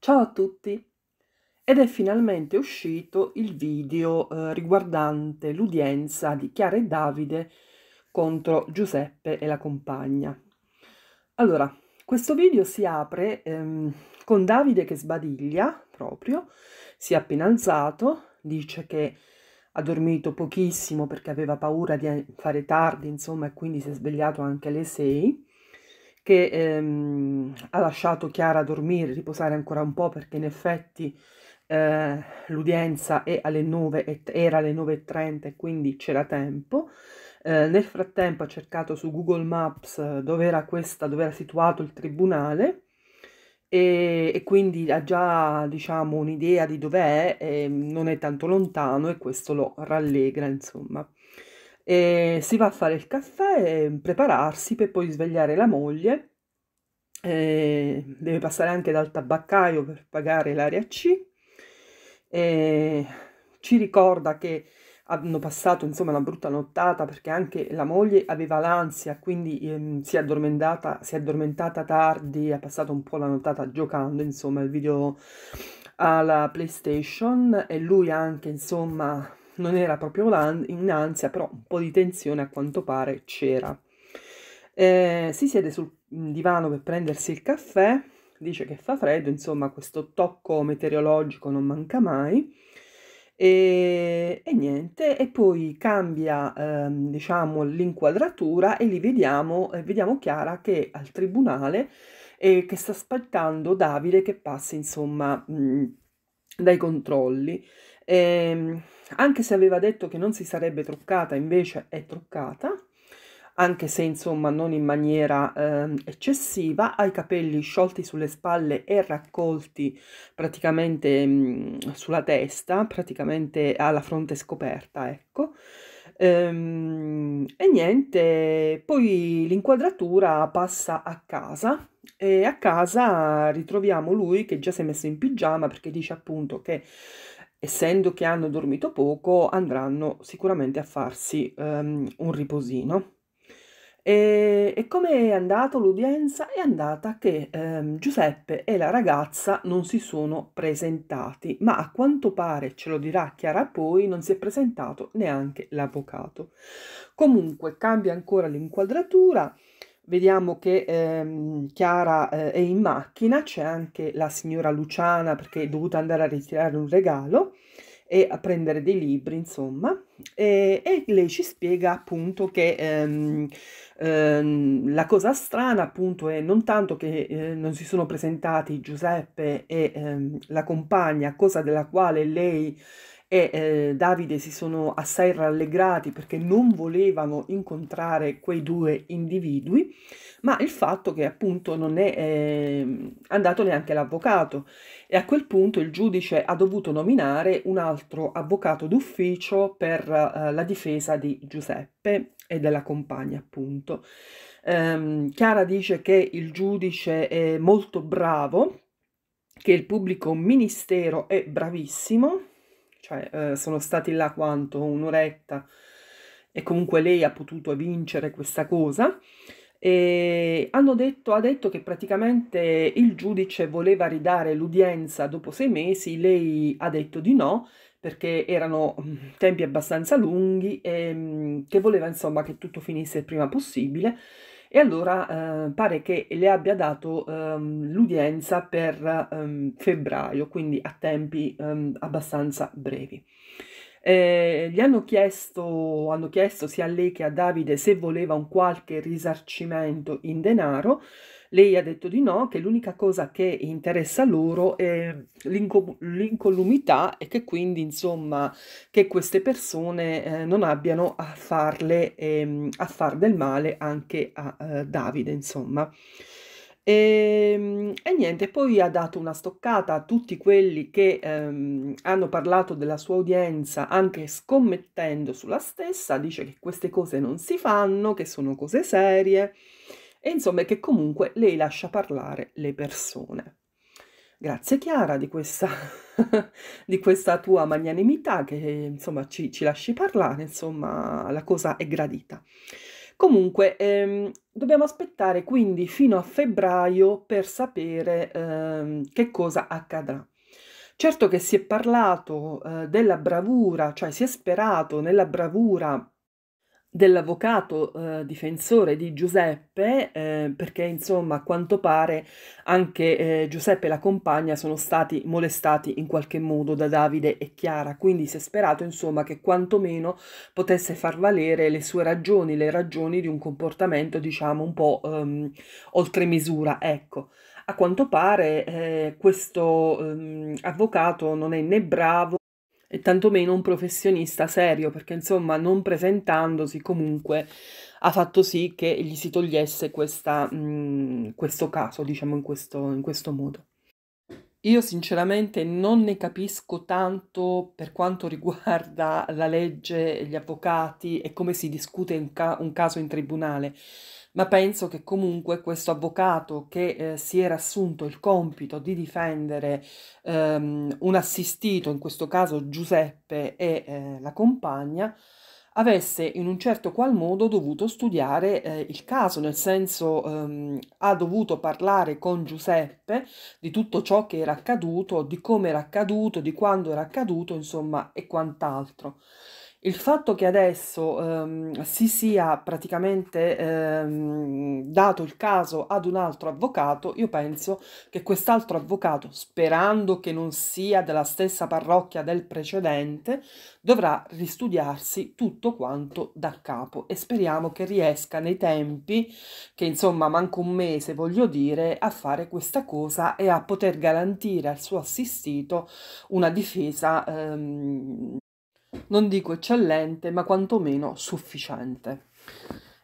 Ciao a tutti! Ed è finalmente uscito il video eh, riguardante l'udienza di Chiara e Davide contro Giuseppe e la compagna. Allora, questo video si apre ehm, con Davide che sbadiglia proprio, si è appena alzato, dice che ha dormito pochissimo perché aveva paura di eh, fare tardi, insomma, e quindi si è svegliato anche alle 6 che ehm, ha lasciato Chiara dormire, riposare ancora un po' perché in effetti eh, l'udienza era alle 9.30 e quindi c'era tempo. Eh, nel frattempo ha cercato su Google Maps eh, dove era, questa, dove era situato il tribunale e, e, quindi ha già diciamo un'idea di dov'è, ehm, non è tanto lontano e questo lo rallegra insomma e si va a fare il caffè, e ehm, prepararsi per poi svegliare la moglie, deve passare anche dal tabaccaio per pagare l'area C, ci ricorda che hanno passato insomma una brutta nottata perché anche la moglie aveva l'ansia, quindi ehm, si, è addormentata, si è addormentata tardi, ha passato un po' la nottata giocando insomma il video alla PlayStation e lui anche insomma non era proprio in ansia, però un po' di tensione a quanto pare c'era. Eh, si siede sul mm, divano per prendersi il caffè, dice che fa freddo, insomma questo tocco meteorologico non manca mai. E, e niente, e poi cambia eh, diciamo l'inquadratura e lì vediamo, eh, vediamo Chiara che è al tribunale e che sta aspettando Davide che passa insomma mh, mm, dai controlli. E, ehm, anche se aveva detto che non si sarebbe truccata, invece è truccata, anche se insomma non in maniera eh, eccessiva, ha i capelli sciolti sulle spalle e raccolti praticamente mh, mm, sulla testa, praticamente alla fronte scoperta, ecco. Ehm, e niente, poi l'inquadratura passa a casa e a casa ritroviamo lui che già si è messo in pigiama perché dice appunto che essendo che hanno dormito poco, andranno sicuramente a farsi um, un riposino. E, e come è andata l'udienza? È andata che ehm, Giuseppe e la ragazza non si sono presentati, ma a quanto pare, ce lo dirà Chiara poi, non si è presentato neanche l'avvocato. Comunque cambia ancora l'inquadratura vediamo che ehm, Chiara eh, è in macchina, c'è anche la signora Luciana perché è dovuta andare a ritirare un regalo e a prendere dei libri, insomma, e, e lei ci spiega appunto che ehm, ehm, la cosa strana appunto è non tanto che eh, non si sono presentati Giuseppe e ehm, la compagna, cosa della quale lei e eh, Davide si sono assai rallegrati perché non volevano incontrare quei due individui, ma il fatto che appunto non è eh, andato neanche l'avvocato e a quel punto il giudice ha dovuto nominare un altro avvocato d'ufficio per eh, la difesa di Giuseppe e della compagna appunto. Ehm, Chiara dice che il giudice è molto bravo, che il pubblico ministero è bravissimo cioè eh, sono stati là quanto un'oretta e comunque lei ha potuto vincere questa cosa. E hanno detto, ha detto che praticamente il giudice voleva ridare l'udienza dopo sei mesi, lei ha detto di no perché erano mm, tempi abbastanza lunghi e mm, che voleva insomma che tutto finisse il prima possibile e allora eh, pare che le abbia dato ehm, l'udienza per ehm, febbraio, quindi a tempi ehm, abbastanza brevi. Eh, gli hanno chiesto, hanno chiesto sia a lei che a Davide se voleva un qualche risarcimento in denaro. Lei ha detto di no, che l'unica cosa che interessa loro è l'incolumità e che quindi, insomma, che queste persone eh, non abbiano a farle, ehm, a far del male anche a eh, Davide, insomma. E, ehm, e, niente, poi ha dato una stoccata a tutti quelli che ehm, hanno parlato della sua udienza anche scommettendo sulla stessa, dice che queste cose non si fanno, che sono cose serie e insomma che comunque lei lascia parlare le persone. Grazie Chiara di questa, di questa tua magnanimità che insomma ci, ci lasci parlare, insomma la cosa è gradita. Comunque, ehm, dobbiamo aspettare quindi fino a febbraio per sapere ehm, che cosa accadrà. Certo che si è parlato eh, della bravura, cioè si è sperato nella bravura dell'avvocato eh, difensore di Giuseppe, eh, perché insomma a quanto pare anche eh, Giuseppe e la compagna sono stati molestati in qualche modo da Davide e Chiara, quindi si è sperato insomma che quantomeno potesse far valere le sue ragioni, le ragioni di un comportamento diciamo un po' ehm, oltre misura, ecco. A quanto pare eh, questo ehm, avvocato non è né bravo e tantomeno un professionista serio, perché insomma non presentandosi comunque ha fatto sì che gli si togliesse questa, mh, mhmm, questo caso, diciamo in questo, in questo modo. Io sinceramente non ne capisco tanto per quanto riguarda la legge, gli avvocati e come si discute ca- un caso in tribunale, ma penso che comunque questo avvocato che eh, si era assunto il compito di difendere ehm, un assistito, in questo caso Giuseppe e eh, la compagna, avesse in un certo qual modo dovuto studiare eh, il caso, nel senso ehm, ha dovuto parlare con Giuseppe di tutto ciò che era accaduto, di come era accaduto, di quando era accaduto, insomma, e quant'altro. Il fatto che adesso ehm, si sia praticamente ehm, dato il caso ad un altro avvocato, io penso che quest'altro avvocato, sperando che non sia della stessa parrocchia del precedente, dovrà ristudiarsi tutto quanto da capo e speriamo che riesca nei tempi, che insomma manco un mese voglio dire, a fare questa cosa e a poter garantire al suo assistito una difesa ehm, non dico eccellente, ma quantomeno sufficiente.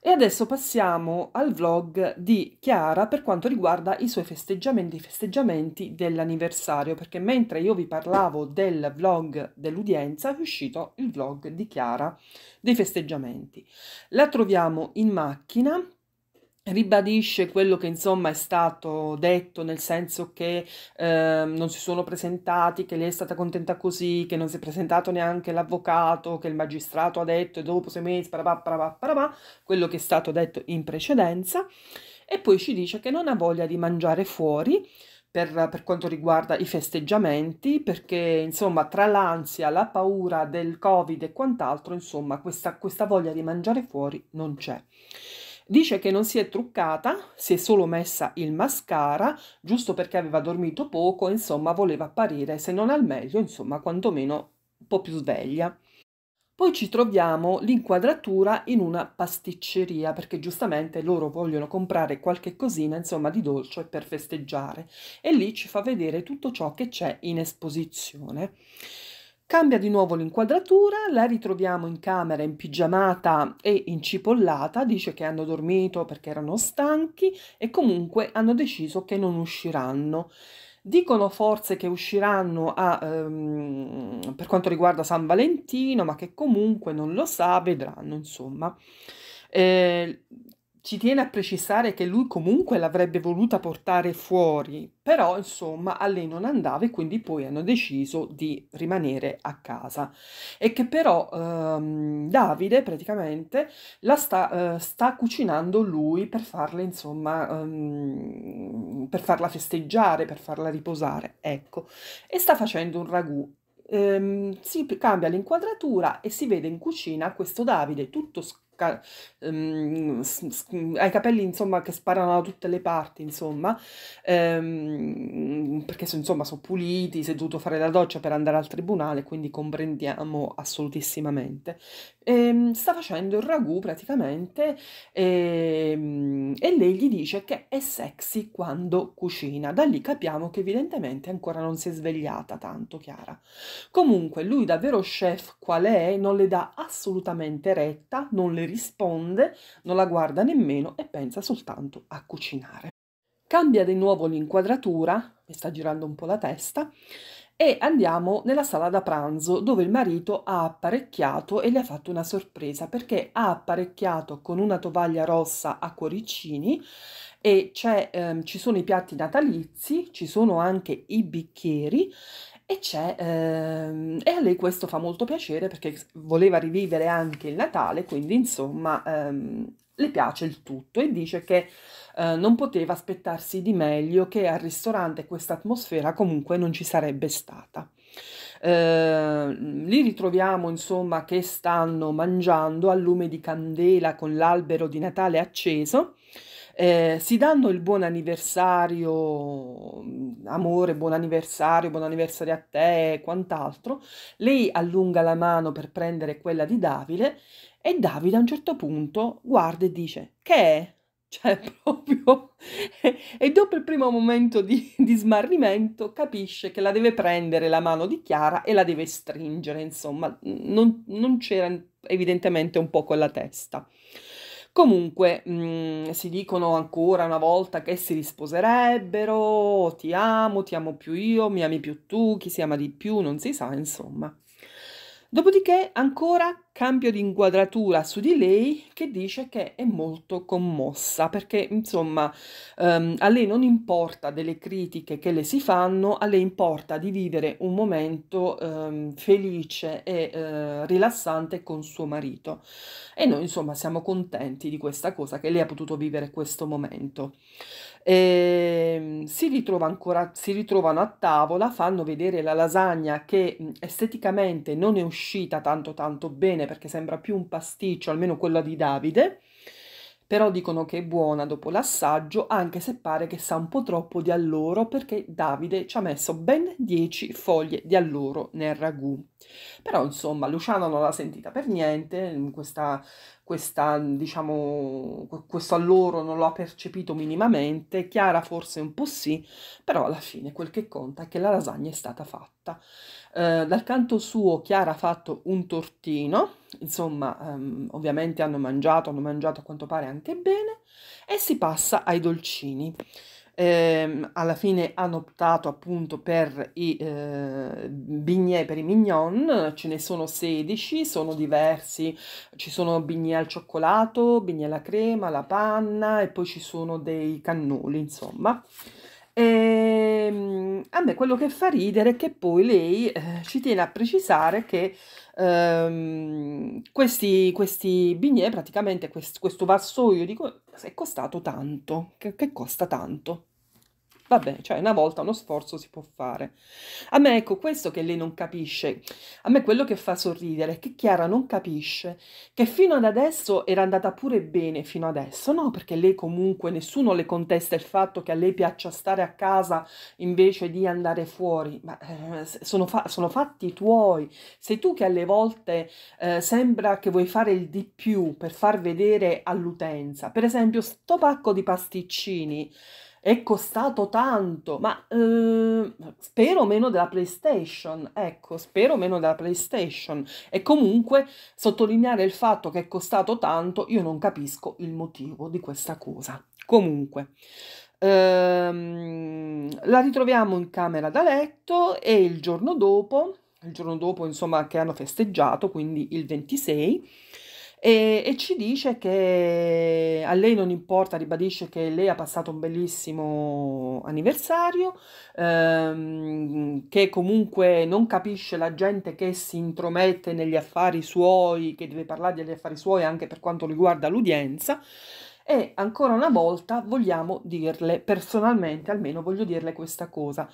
E adesso passiamo al vlog di Chiara per quanto riguarda i suoi festeggiamenti, i festeggiamenti dell'anniversario, perché mentre io vi parlavo del vlog dell'udienza è uscito il vlog di Chiara dei festeggiamenti. La troviamo in macchina ribadisce quello che insomma è stato detto, nel senso che eh, non si sono presentati, che lei è stata contenta così, che non si è presentato neanche l'avvocato, che il magistrato ha detto e dopo sei mesi, parabà, parabà, parabà, quello che è stato detto in precedenza, e poi ci dice che non ha voglia di mangiare fuori. Per, per quanto riguarda i festeggiamenti, perché insomma tra l'ansia, la paura del covid e quant'altro, insomma questa, questa voglia di mangiare fuori non c'è. Dice che non si è truccata, si è solo messa il mascara, giusto perché aveva dormito poco, insomma voleva apparire, se non al meglio, insomma quantomeno un po' più sveglia. Poi ci troviamo l'inquadratura in una pasticceria perché giustamente loro vogliono comprare qualche cosina, insomma, di dolce per festeggiare e lì ci fa vedere tutto ciò che c'è in esposizione. Cambia di nuovo l'inquadratura, la ritroviamo in camera in pigiamata e incipollata, dice che hanno dormito perché erano stanchi e comunque hanno deciso che non usciranno. Dicono forse che usciranno a, ehm, per quanto riguarda San Valentino, ma che comunque non lo sa, vedranno insomma. Eh, ci tiene a precisare che lui comunque l'avrebbe voluta portare fuori, però insomma a lei non andava e quindi poi hanno deciso di rimanere a casa e che però ehm, Davide praticamente la sta, eh, sta, cucinando lui per farla insomma ehm, per farla festeggiare, per farla riposare, ecco, e sta facendo un ragù Ehm, si cambia l'inquadratura e si vede in cucina questo Davide tutto ca- um, s- s- ai capelli insomma che sparano da tutte le parti insomma um, perché so, insomma sono puliti si è dovuto fare la doccia per andare al tribunale quindi comprendiamo assolutissimamente e, ehm, sta facendo il ragù praticamente e, e lei gli dice che è sexy quando cucina da lì capiamo che evidentemente ancora non si è svegliata tanto Chiara comunque lui davvero chef qual è non le dà assolutamente retta non le risponde, non la guarda nemmeno e pensa soltanto a cucinare. Cambia di nuovo l'inquadratura, mi sta girando un po' la testa, e andiamo nella sala da pranzo dove il marito ha apparecchiato e le ha fatto una sorpresa perché ha apparecchiato con una tovaglia rossa a cuoricini e ehm, ci sono i piatti natalizi, ci sono anche i bicchieri e, ehm, e, a lei questo fa molto piacere perché voleva rivivere anche il Natale, quindi insomma ehm, le piace il tutto e dice che eh, non poteva aspettarsi di meglio che al ristorante questa atmosfera comunque non ci sarebbe stata. Eh, li ritroviamo insomma che stanno mangiando al lume di candela con l'albero di Natale acceso eh, si danno il buon anniversario, mm, amore, buon anniversario, buon anniversario a te e quant'altro. Lei allunga la mano per prendere quella di Davide e Davide a un certo punto guarda e dice che è? Cioè proprio... e dopo il primo momento di, di smarrimento capisce che la deve prendere la mano di Chiara e la deve stringere, insomma, non, non c'era evidentemente un po' con la testa. Comunque mh, mhmm, si dicono ancora una volta che si risposerebbero, oh, ti amo, ti amo più io, mi ami più tu, chi si ama di più, non si sa, insomma. Dopodiché ancora cambio di inquadratura su di lei che dice che è molto commossa perché insomma um, a lei non importa delle critiche che le si fanno, a lei importa di vivere un momento um, felice e uh, rilassante con suo marito e noi insomma siamo contenti di questa cosa che lei ha potuto vivere questo momento. E ehm, si, ritrova ancora, si ritrovano a tavola, fanno vedere la lasagna che esteticamente non è uscita tanto tanto bene bene perché sembra più un pasticcio, almeno quella di Davide, però dicono che è buona dopo l'assaggio, anche se pare che sa un po' troppo di alloro perché Davide ci ha messo ben 10 foglie di alloro nel ragù. Però insomma Luciana non l'ha sentita per niente, questa, questa, diciamo, questo alloro non l'ha percepito minimamente, Chiara forse un po' sì, però alla fine quel che conta è che la lasagna è stata fatta. Eh, dal canto suo Chiara ha fatto un tortino, insomma ehm, ovviamente hanno mangiato, hanno mangiato a quanto pare anche bene, e si passa ai dolcini ehm, alla fine hanno optato appunto per i eh, bignè, per i mignon, ce ne sono 16, sono diversi, ci sono bignè al cioccolato, bignè alla crema, alla panna e poi ci sono dei cannoli, insomma. E, ehm, a me quello che fa ridere è che poi lei eh, ci tiene a precisare che ehm, questi, questi bignè, praticamente quest, questo vassoio di co- è costato tanto, che, che costa tanto. Vabbè, cioè una volta uno sforzo si può fare. A me ecco questo che lei non capisce, a me quello che fa sorridere è che Chiara non capisce che fino ad adesso era andata pure bene, fino adesso, no? Perché lei comunque, nessuno le contesta il fatto che a lei piaccia stare a casa invece di andare fuori, ma eh, sono, fa sono, fatti tuoi. Sei tu che alle volte eh, sembra che vuoi fare il di più per far vedere all'utenza. Per esempio, sto pacco di pasticcini è costato tanto, ma eh, spero meno della PlayStation, ecco, spero meno della PlayStation. E comunque sottolineare il fatto che è costato tanto, io non capisco il motivo di questa cosa. Comunque, ehm, la ritroviamo in camera da letto e il giorno dopo, il giorno dopo insomma che hanno festeggiato, quindi il 26, e, e, ci dice che a lei non importa, ribadisce che lei ha passato un bellissimo anniversario, ehm, che comunque non capisce la gente che si intromette negli affari suoi, che deve parlare degli affari suoi anche per quanto riguarda l'udienza. E ancora una volta vogliamo dirle, personalmente almeno voglio dirle questa cosa.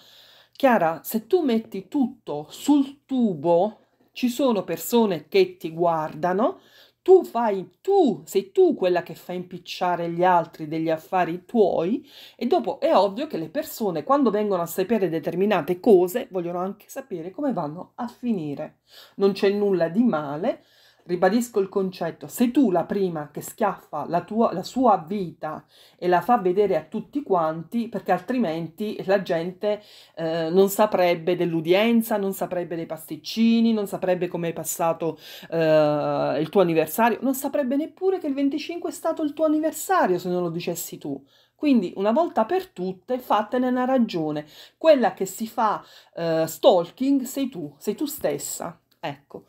Chiara, se tu metti tutto sul tubo, ci sono persone che ti guardano, tu fai, tu sei tu quella che fa impicciare gli altri degli affari tuoi e dopo è ovvio che le persone quando vengono a sapere determinate cose vogliono anche sapere come vanno a finire. Non c'è nulla di male Ribadisco il concetto, sei tu la prima che schiaffa la, tua, la sua vita e la fa vedere a tutti quanti perché altrimenti la gente eh, non saprebbe dell'udienza, non saprebbe dei pasticcini, non saprebbe come è passato eh, il tuo anniversario, non saprebbe neppure che il 25 è stato il tuo anniversario se non lo dicessi tu. Quindi una volta per tutte fatene una ragione. Quella che si fa eh, stalking sei tu, sei tu stessa. Ecco.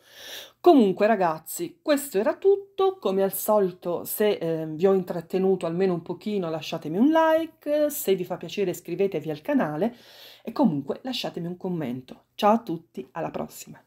Comunque ragazzi, questo era tutto, come al solito se eh, vi ho intrattenuto almeno un pochino lasciatemi un like, se vi fa piacere iscrivetevi al canale e comunque lasciatemi un commento. Ciao a tutti, alla prossima!